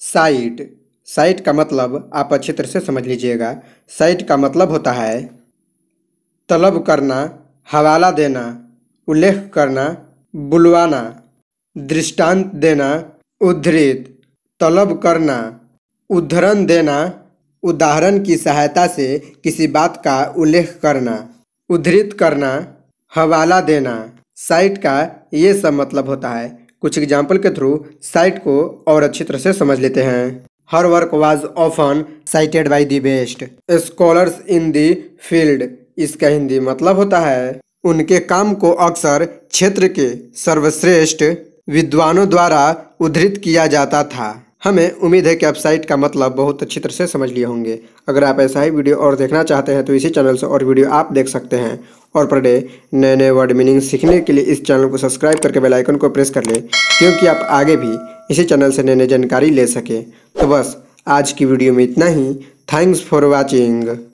site site का मतलब आप अच्छे तरह से समझ लीजिएगा साइट का मतलब होता है तलब करना हवाला देना उल्लेख करना बुलवाना दृष्टांत देना उद्धृत तलब करना उद्धरण देना उदाहरण की सहायता से किसी बात का उल्लेख करना उद्धृत करना हवाला देना साइट का ये सब मतलब होता है कुछ एग्जाम्पल के थ्रू साइट को और अच्छी तरह से समझ लेते हैं her work was often cited by the best scholars in the field इसका हिंदी मतलब होता है उनके काम को अक्सर क्षेत्र के सर्वश्रेष्ठ विद्वानों द्वारा उद्धृत किया जाता था हमें उम्मीद है कि आप साइट का मतलब बहुत अच्छी तरह से समझ लिए होंगे अगर आप ऐसा ही वीडियो और देखना चाहते हैं तो इसी चैनल से और वीडियो आप देख सकते हैं और पर डे नए नए वर्ड मीनिंग सीखने के लिए इस चैनल को सब्सक्राइब करके बेल आइकन को प्रेस कर लें क्योंकि आप आगे भी इसी चैनल से नए नए जानकारी ले सकें तो बस आज की वीडियो में इतना ही थैंक्स फॉर वॉचिंग